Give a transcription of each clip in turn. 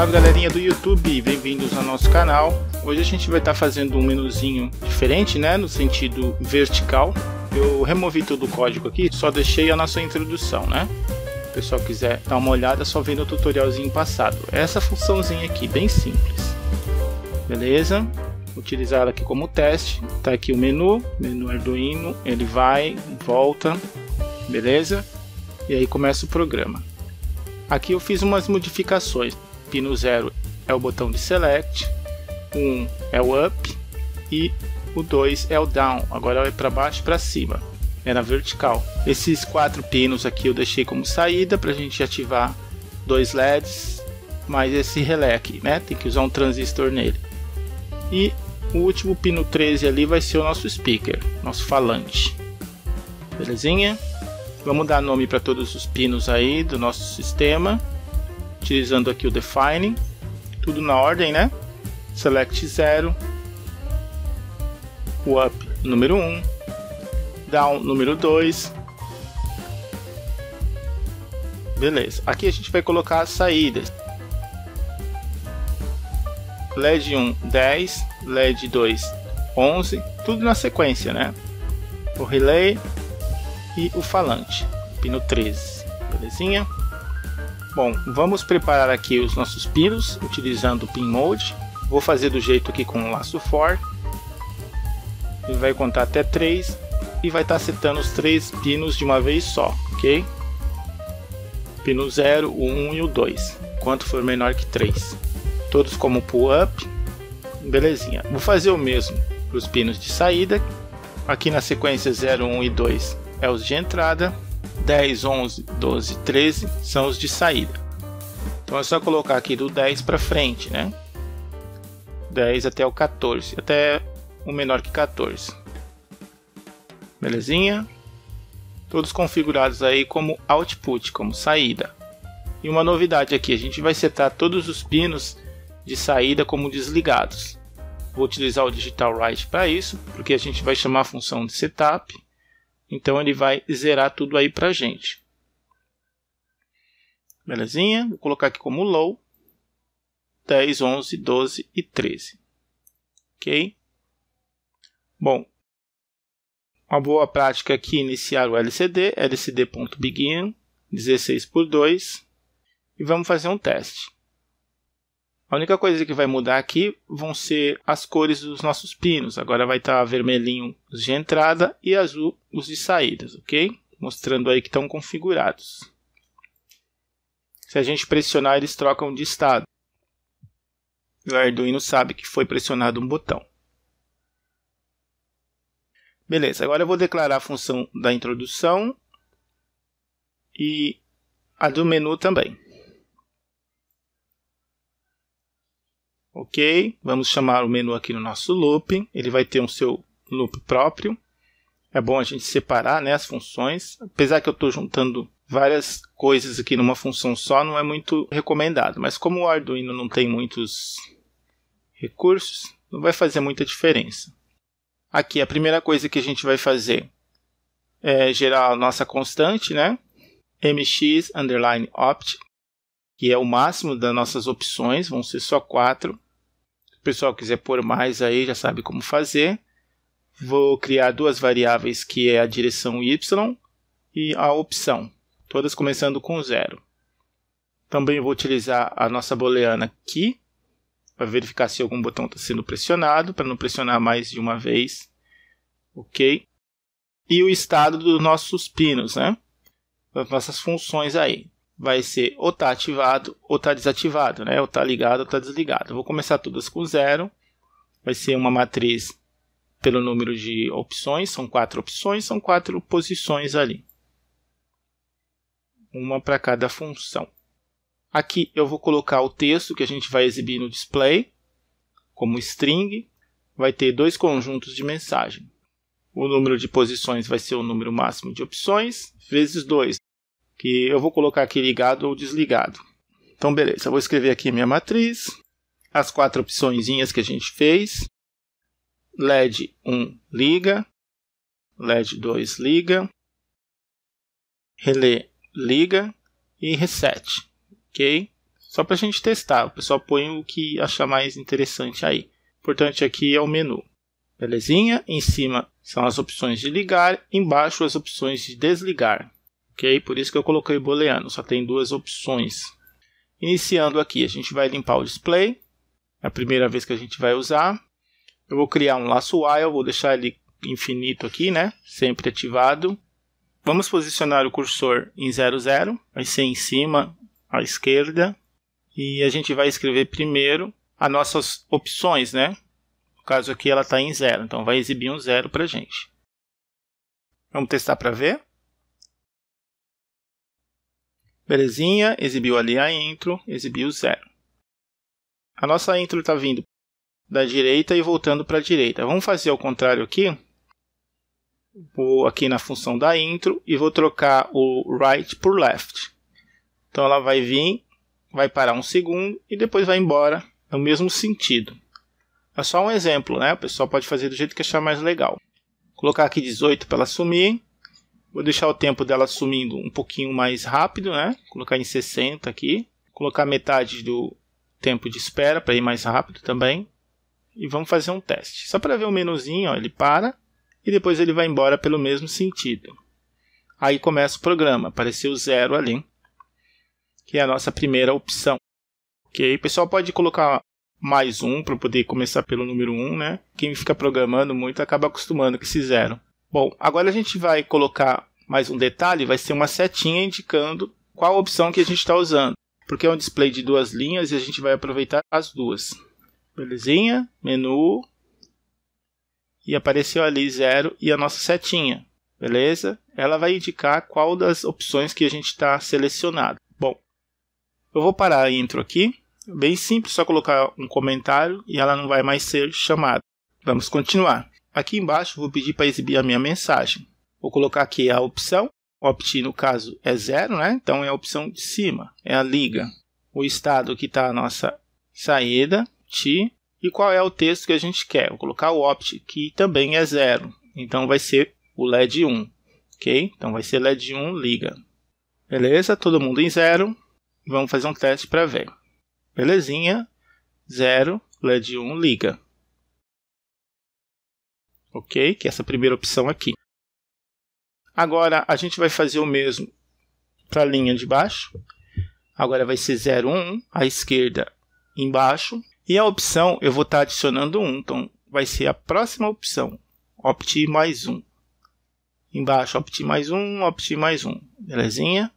Salve galerinha do YouTube, bem-vindos ao nosso canal. Hoje a gente vai estar tá fazendo um menuzinho diferente, né, no sentido vertical. Eu removi todo o código aqui, só deixei a nossa introdução, né? O pessoal quiser dar uma olhada, só vem no tutorialzinho passado. Essa funçãozinha aqui, bem simples. Beleza? Utilizar ela aqui como teste. Tá aqui o menu, menu Arduino, ele vai, volta, beleza? E aí começa o programa. Aqui eu fiz umas modificações pino 0 é o botão de select, 1 um é o up e o 2 é o down. Agora é para baixo e para cima, é na vertical. Esses quatro pinos aqui eu deixei como saída para a gente ativar dois LEDs, mais esse relé aqui, né? Tem que usar um transistor nele. E o último pino 13 ali vai ser o nosso speaker, nosso falante. Belezinha? Vamos dar nome para todos os pinos aí do nosso sistema utilizando aqui o define, tudo na ordem, né? Select 0, up número 1, down número 2. Beleza, aqui a gente vai colocar as saídas. LED 1, 10, LED 2, 11, tudo na sequência, né? O relay e o falante, pino 13, belezinha? Bom, vamos preparar aqui os nossos pinos utilizando o pin mode. Vou fazer do jeito aqui com um laço for. Ele vai contar até 3 e vai estar tá setando os três pinos de uma vez só, ok? Pino 0, o 1 um e o 2, quanto for menor que 3. Todos como pull-up, belezinha. Vou fazer o mesmo para os pinos de saída. Aqui na sequência 0, 1 um e 2 é os de entrada. 10, 11, 12, 13 são os de saída. Então é só colocar aqui do 10 para frente, né? 10 até o 14, até o menor que 14. Belezinha? Todos configurados aí como output, como saída. E uma novidade aqui, a gente vai setar todos os pinos de saída como desligados. Vou utilizar o digital write para isso, porque a gente vai chamar a função de setup então ele vai zerar tudo aí para a gente. Belezinha? Vou colocar aqui como low. 10, 11, 12 e 13. Ok? Bom, uma boa prática aqui é iniciar o LCD, lcd.begin, 16 por 2. E vamos fazer um teste. A única coisa que vai mudar aqui vão ser as cores dos nossos pinos. Agora vai estar tá vermelhinho os de entrada e azul os de saídas, ok? Mostrando aí que estão configurados. Se a gente pressionar, eles trocam de estado. E o Arduino sabe que foi pressionado um botão. Beleza, agora eu vou declarar a função da introdução e a do menu também. ok? Vamos chamar o menu aqui no nosso loop, ele vai ter um seu loop próprio. É bom a gente separar né, as funções, apesar que eu estou juntando várias coisas aqui numa função só, não é muito recomendado. Mas como o Arduino não tem muitos recursos, não vai fazer muita diferença. Aqui a primeira coisa que a gente vai fazer é gerar a nossa constante, né? mx underline opt, que é o máximo das nossas opções, vão ser só quatro o pessoal quiser pôr mais aí, já sabe como fazer. Vou criar duas variáveis que é a direção y e a opção, todas começando com zero. Também vou utilizar a nossa booleana aqui para verificar se algum botão está sendo pressionado, para não pressionar mais de uma vez. Ok? E o estado dos nossos pinos, né? Das nossas funções aí vai ser ou tá ativado ou tá desativado, né? Ou tá ligado ou tá desligado. Vou começar todas com zero. Vai ser uma matriz pelo número de opções, são quatro opções, são quatro posições ali. Uma para cada função. Aqui eu vou colocar o texto que a gente vai exibir no display, como string, vai ter dois conjuntos de mensagem. O número de posições vai ser o número máximo de opções, vezes 2 que eu vou colocar aqui ligado ou desligado. Então, beleza, eu vou escrever aqui a minha matriz, as quatro opções que a gente fez. LED 1 liga, LED 2 liga, relé liga e reset, ok? Só para a gente testar, o pessoal põe o que achar mais interessante aí. O importante aqui é o menu, belezinha? Em cima são as opções de ligar, embaixo as opções de desligar ok? Por isso que eu coloquei booleano, só tem duas opções. Iniciando aqui, a gente vai limpar o display, é a primeira vez que a gente vai usar. Eu vou criar um laço while, vou deixar ele infinito aqui, né? Sempre ativado. Vamos posicionar o cursor em 00, vai ser em cima à esquerda. E a gente vai escrever primeiro as nossas opções, né? No caso aqui ela está em zero, então vai exibir um zero para gente. Vamos testar para ver? Belezinha, exibiu ali a intro, exibiu zero. A nossa intro está vindo da direita e voltando para a direita. Vamos fazer ao contrário aqui. Vou aqui na função da intro e vou trocar o right por left. Então ela vai vir, vai parar um segundo e depois vai embora no mesmo sentido. É só um exemplo, né? O pessoal pode fazer do jeito que achar mais legal. Vou colocar aqui 18 para ela sumir. Vou deixar o tempo dela sumindo um pouquinho mais rápido, né? Colocar em 60 aqui. Colocar metade do tempo de espera para ir mais rápido também. E vamos fazer um teste. Só para ver o menuzinho, ó, ele para e depois ele vai embora pelo mesmo sentido. Aí começa o programa, apareceu zero ali, que é a nossa primeira opção. Ok, o pessoal pode colocar mais um para poder começar pelo número um, né? Quem fica programando muito acaba acostumando com esse zero. Bom, agora a gente vai colocar mais um detalhe, vai ser uma setinha indicando qual opção que a gente está usando. Porque é um display de duas linhas e a gente vai aproveitar as duas. Belezinha? Menu. E apareceu ali zero e a nossa setinha. Beleza? Ela vai indicar qual das opções que a gente está selecionado. Bom, eu vou parar a intro aqui. Bem simples, só colocar um comentário e ela não vai mais ser chamada. Vamos continuar. Aqui embaixo vou pedir para exibir a minha mensagem. Vou colocar aqui a opção, opt no caso é zero, né? então é a opção de cima, é a liga. O estado que está a nossa saída, t e qual é o texto que a gente quer. Vou colocar o opt, que também é zero, então vai ser o LED 1, ok? Então vai ser LED 1, liga. Beleza, todo mundo em zero. Vamos fazer um teste para ver. Belezinha, zero, LED 1, liga ok? Que é essa primeira opção aqui. Agora a gente vai fazer o mesmo para a linha de baixo. Agora vai ser 01 à esquerda embaixo. E a opção eu vou estar tá adicionando 1. Um, então vai ser a próxima opção. Opti mais 1. Um. Embaixo, opti mais 1, um, opti mais 1. Belezinha?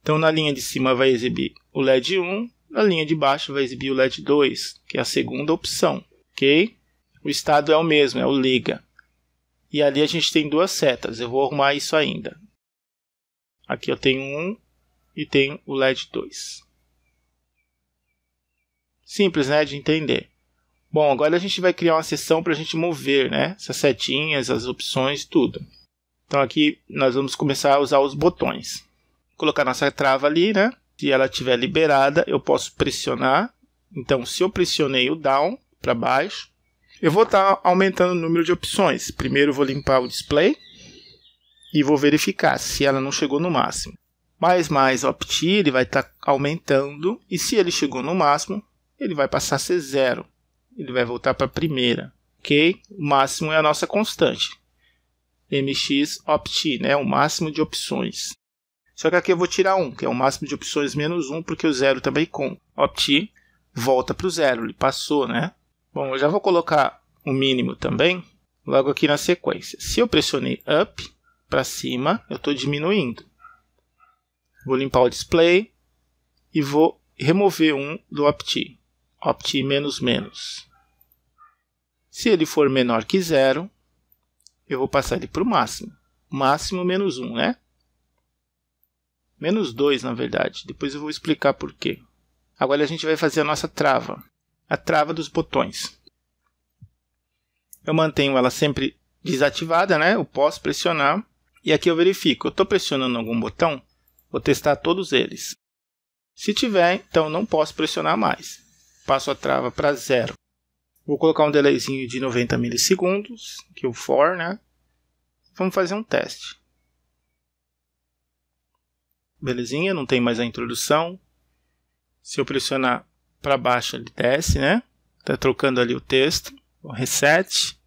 Então na linha de cima vai exibir o LED 1. Na linha de baixo vai exibir o LED 2, que é a segunda opção. Ok? o estado é o mesmo, é o liga. E ali a gente tem duas setas, eu vou arrumar isso ainda. Aqui eu tenho um e tenho o LED 2. Simples, né, de entender. Bom, agora a gente vai criar uma seção para a gente mover, né, essas setinhas, as opções, tudo. Então aqui nós vamos começar a usar os botões. Vou colocar nossa trava ali, né? Se ela estiver liberada, eu posso pressionar. Então, se eu pressionei o down para baixo, eu vou estar tá aumentando o número de opções. Primeiro vou limpar o display e vou verificar se ela não chegou no máximo. Mais mais opt ele vai estar tá aumentando e se ele chegou no máximo, ele vai passar a ser zero. Ele vai voltar para a primeira, ok? O máximo é a nossa constante. MX opt, né? O máximo de opções. Só que aqui eu vou tirar 1, que é o máximo de opções menos 1, porque o zero também com opt volta para o zero, ele passou, né? Bom, eu já vou colocar o um mínimo também, logo aqui na sequência. Se eu pressionei up para cima, eu estou diminuindo. Vou limpar o display e vou remover um do opti. Opti menos menos. Se ele for menor que zero, eu vou passar ele para o máximo. Máximo menos um, né? Menos dois, na verdade. Depois eu vou explicar por quê. Agora a gente vai fazer a nossa trava a trava dos botões. Eu mantenho ela sempre desativada, né? Eu posso pressionar e aqui eu verifico. Eu estou pressionando algum botão? Vou testar todos eles. Se tiver, então não posso pressionar mais. Passo a trava para zero. Vou colocar um delayzinho de 90 milissegundos, que é o for, né? Vamos fazer um teste. Belezinha, não tem mais a introdução. Se eu pressionar para baixo ele desce, né? Tá trocando ali o texto, o reset.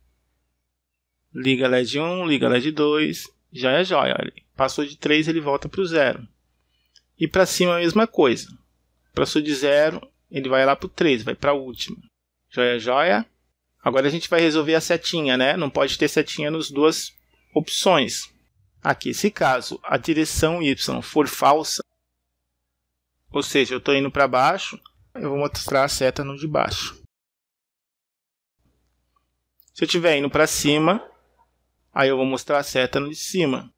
Liga LED 1, liga LED 2, já é joia. passou de 3, ele volta para o 0. E para cima a mesma coisa. Passou de 0, ele vai lá para o 3, vai para a última. Joia, joia. Agora a gente vai resolver a setinha, né? Não pode ter setinha nas duas opções. Aqui, se caso a direção Y for falsa, ou seja, eu estou indo para baixo, eu vou mostrar a seta no de baixo. Se eu estiver indo para cima, aí eu vou mostrar a seta no de cima.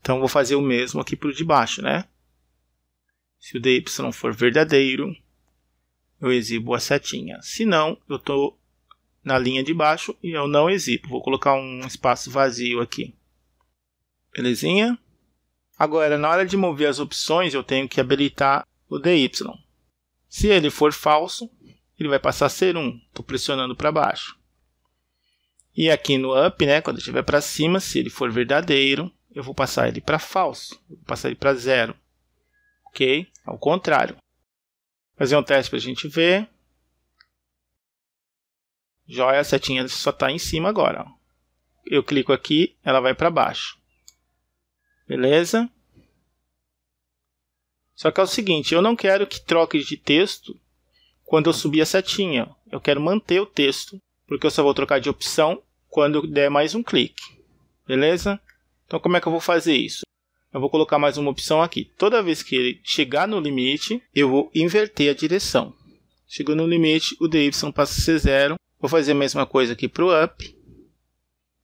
Então vou fazer o mesmo aqui para o de baixo, né? Se o dy for verdadeiro, eu exibo a setinha. Se não, eu estou na linha de baixo e eu não exibo. Vou colocar um espaço vazio aqui. Belezinha? Agora, na hora de mover as opções, eu tenho que habilitar o dy. Se ele for falso, ele vai passar a ser 1. Estou pressionando para baixo. E aqui no up, né, quando estiver para cima, se ele for verdadeiro, eu vou passar ele para falso. Vou passar ele para zero. Ok? Ao contrário. Fazer um teste para a gente ver. Joia, a setinha só está em cima agora. Ó. Eu clico aqui, ela vai para baixo. Beleza? Só que é o seguinte, eu não quero que troque de texto quando eu subir a setinha. Eu quero manter o texto, porque eu só vou trocar de opção quando der mais um clique. Beleza? Então como é que eu vou fazer isso? Eu vou colocar mais uma opção aqui. Toda vez que ele chegar no limite, eu vou inverter a direção. Chegou no limite, o dy passa a ser zero. Vou fazer a mesma coisa aqui para o up.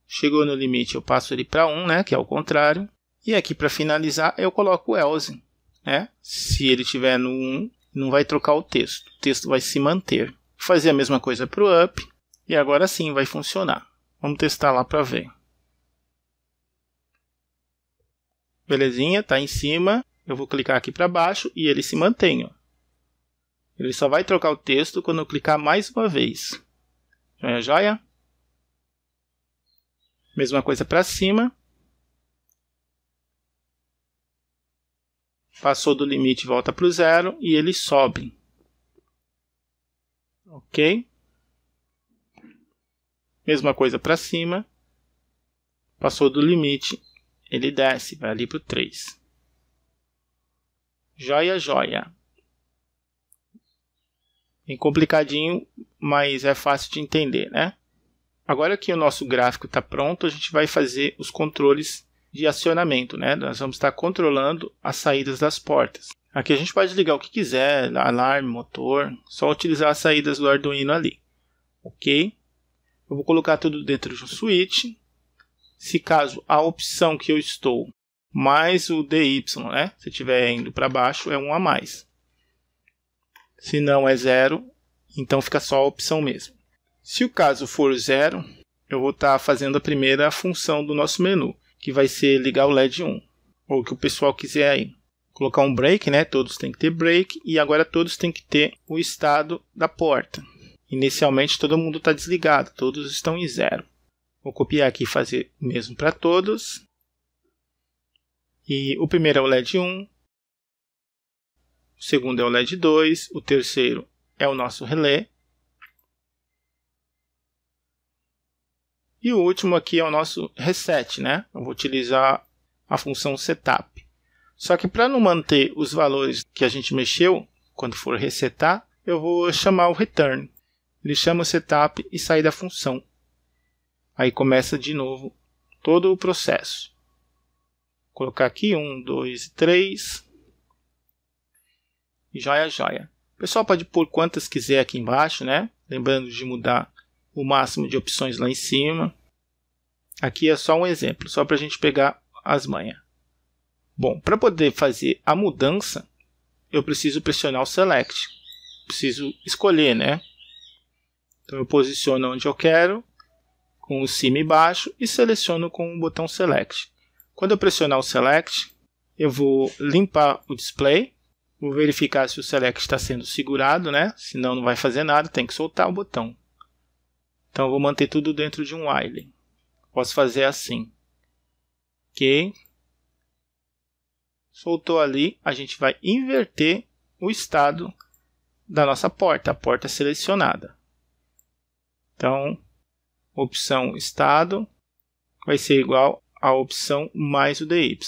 Chegou no limite, eu passo ele para 1, um, né, que é o contrário. E aqui para finalizar, eu coloco o else né? Se ele tiver no 1, não vai trocar o texto. O texto vai se manter. Fazer a mesma coisa para o up e agora sim vai funcionar. Vamos testar lá para ver. Belezinha, tá em cima. Eu vou clicar aqui para baixo e ele se mantém. Ó. Ele só vai trocar o texto quando eu clicar mais uma vez. Joia, joia. Mesma coisa para cima. passou do limite, volta para o zero e eles sobem. Ok? Mesma coisa para cima. Passou do limite, ele desce, vai ali para o 3. Joia, joia. Bem complicadinho, mas é fácil de entender, né? Agora que o nosso gráfico está pronto, a gente vai fazer os controles de acionamento, né? Nós vamos estar controlando as saídas das portas. Aqui a gente pode ligar o que quiser, alarme, motor, só utilizar as saídas do Arduino ali. Ok? Eu vou colocar tudo dentro de um switch. Se caso a opção que eu estou mais o DY, né? Se estiver indo para baixo, é um a mais. Se não é zero, então fica só a opção mesmo. Se o caso for zero, eu vou estar fazendo a primeira função do nosso menu que vai ser ligar o LED 1, ou que o pessoal quiser aí. Colocar um break, né? Todos têm que ter break e agora todos têm que ter o estado da porta. Inicialmente todo mundo está desligado, todos estão em zero. Vou copiar aqui e fazer o mesmo para todos. E o primeiro é o LED 1, o segundo é o LED 2, o terceiro é o nosso relé, E o último aqui é o nosso reset, né? Eu vou utilizar a função setup. Só que para não manter os valores que a gente mexeu quando for resetar, eu vou chamar o return. Ele chama o setup e sai da função. Aí começa de novo todo o processo. Vou colocar aqui um, dois, três. Joia, joia. O pessoal pode pôr quantas quiser aqui embaixo, né? Lembrando de mudar o máximo de opções lá em cima. Aqui é só um exemplo, só para a gente pegar as manhas. Bom, para poder fazer a mudança, eu preciso pressionar o Select. Preciso escolher, né? Então eu posiciono onde eu quero, com o cima e baixo, e seleciono com o botão Select. Quando eu pressionar o Select, eu vou limpar o display, vou verificar se o Select está sendo segurado, né? Senão não vai fazer nada, tem que soltar o botão. Então eu vou manter tudo dentro de um while. Posso fazer assim. Ok. Soltou ali, a gente vai inverter o estado da nossa porta, a porta é selecionada. Então, opção estado vai ser igual à opção mais o dy.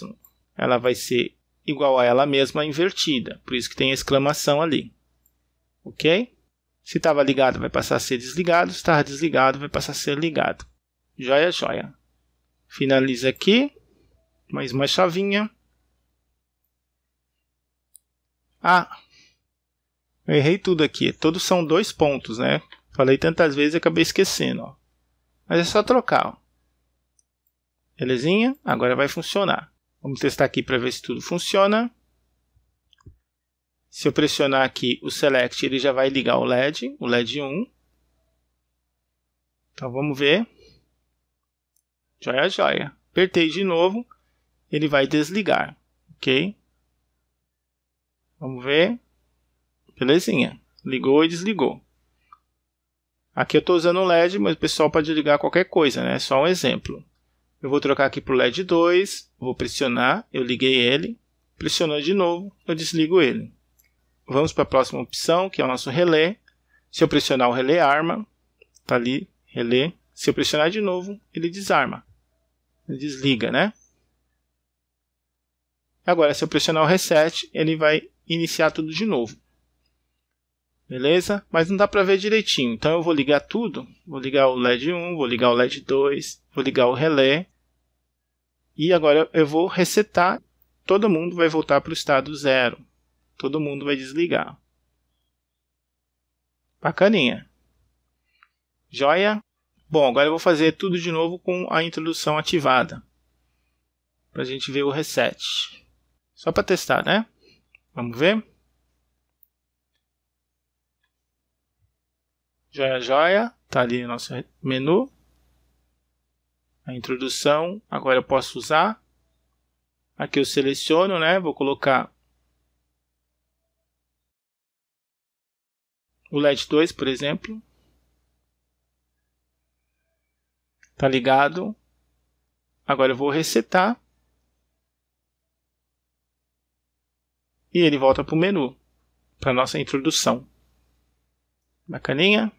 Ela vai ser igual a ela mesma invertida, por isso que tem exclamação ali. OK? Se estava ligado, vai passar a ser desligado, se estava desligado, vai passar a ser ligado. Joia, joia. Finaliza aqui. Mais uma chavinha. Ah, eu errei tudo aqui. Todos são dois pontos, né? Falei tantas vezes e acabei esquecendo. Ó. Mas é só trocar. Ó. Belezinha? Agora vai funcionar. Vamos testar aqui para ver se tudo funciona. Se eu pressionar aqui o Select, ele já vai ligar o LED, o LED 1. Então vamos ver. Joia, joia. Apertei de novo. Ele vai desligar. Ok? Vamos ver. Belezinha. Ligou e desligou. Aqui eu estou usando o LED, mas o pessoal pode ligar qualquer coisa, né? Só um exemplo. Eu vou trocar aqui para o LED 2, vou pressionar, eu liguei ele, pressionou de novo, eu desligo ele. Vamos para a próxima opção, que é o nosso relé. Se eu pressionar o relé arma, tá ali, relé. Se eu pressionar de novo, ele desarma desliga, né? Agora, se eu pressionar o reset, ele vai iniciar tudo de novo. Beleza? Mas não dá para ver direitinho. Então eu vou ligar tudo. Vou ligar o LED 1, vou ligar o LED 2, vou ligar o relé. E agora eu vou resetar. Todo mundo vai voltar para o estado zero. Todo mundo vai desligar. Bacaninha. Joia? Bom, agora eu vou fazer tudo de novo com a introdução ativada. Para a gente ver o reset. Só para testar, né? Vamos ver? Joia, joia. Está ali no nosso menu. A introdução. Agora eu posso usar. Aqui eu seleciono, né? Vou colocar o LED 2, por exemplo. Tá ligado? Agora eu vou resetar. E ele volta para o menu, para nossa introdução. Bacaninha?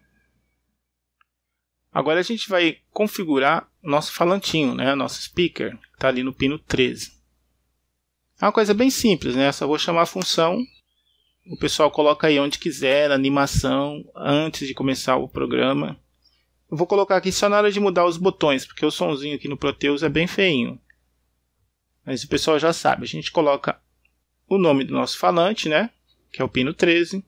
Agora a gente vai configurar nosso falantinho, né? nosso speaker, que está ali no pino 13. É uma coisa bem simples, né? Eu só vou chamar a função. O pessoal coloca aí onde quiser, animação, antes de começar o programa. Eu vou colocar aqui só na hora de mudar os botões, porque o sonzinho aqui no Proteus é bem feinho. Mas o pessoal já sabe. A gente coloca o nome do nosso falante, né? Que é o pino 13.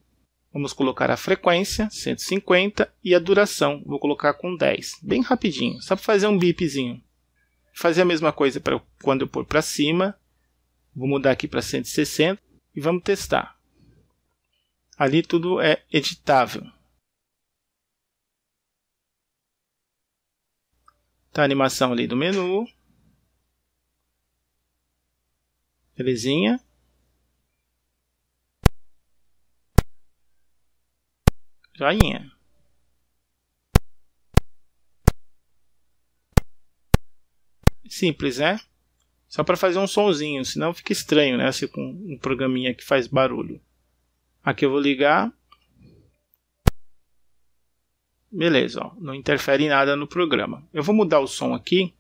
Vamos colocar a frequência, 150, e a duração, vou colocar com 10. Bem rapidinho, só para fazer um bipzinho. Fazer a mesma coisa para quando eu pôr para cima. Vou mudar aqui para 160 e vamos testar. Ali tudo é editável. Tá a animação ali do menu. Belezinha. Joinha. Simples, né? Só para fazer um sonzinho, senão fica estranho, né? Assim, com um programinha que faz barulho. Aqui eu vou ligar Beleza, ó, não interfere em nada no programa. Eu vou mudar o som aqui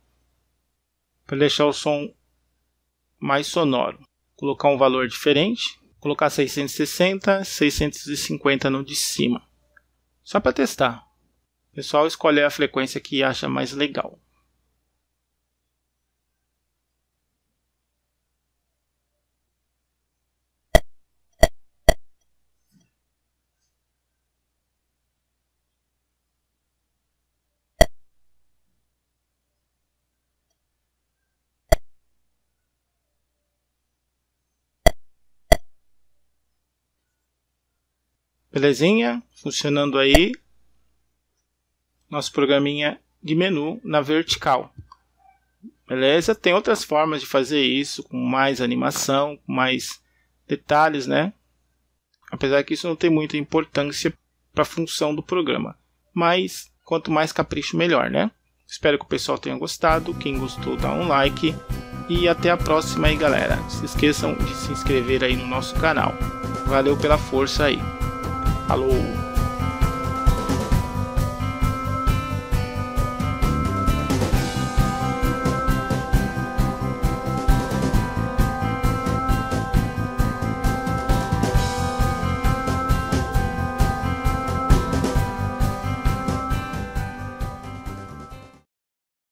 para deixar o som mais sonoro. Colocar um valor diferente, colocar 660, 650 no de cima. Só para testar. O pessoal escolher a frequência que acha mais legal. Belezinha? Funcionando aí. Nosso programinha de menu na vertical. Beleza? Tem outras formas de fazer isso, com mais animação, com mais detalhes, né? Apesar que isso não tem muita importância para a função do programa. Mas quanto mais capricho, melhor, né? Espero que o pessoal tenha gostado. Quem gostou, dá um like. E até a próxima aí, galera. Não se esqueçam de se inscrever aí no nosso canal. Valeu pela força aí. Alô!